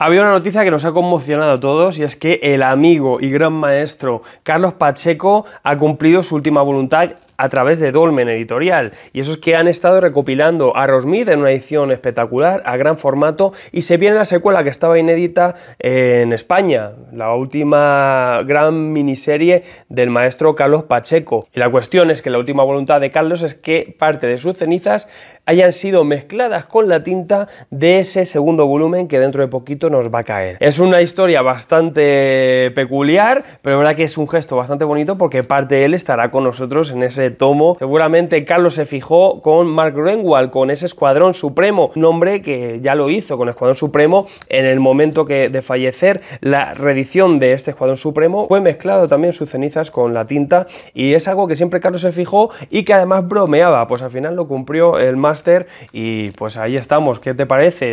Había una noticia que nos ha conmocionado a todos y es que el amigo y gran maestro Carlos Pacheco ha cumplido su última voluntad a través de Dolmen Editorial. Y esos que han estado recopilando a Rosmid en una edición espectacular, a gran formato, y se viene la secuela que estaba inédita en España, la última gran miniserie del maestro Carlos Pacheco. Y la cuestión es que la última voluntad de Carlos es que parte de sus cenizas hayan sido mezcladas con la tinta de ese segundo volumen que dentro de poquito nos va a caer. Es una historia bastante peculiar, pero la verdad que es un gesto bastante bonito porque parte de él estará con nosotros en ese tomo, seguramente Carlos se fijó con Mark Greenwald, con ese Escuadrón Supremo, nombre que ya lo hizo con Escuadrón Supremo en el momento que de fallecer. La reedición de este Escuadrón Supremo fue mezclado también sus cenizas con la tinta y es algo que siempre Carlos se fijó y que además bromeaba, pues al final lo cumplió el máster y pues ahí estamos, ¿qué te parece?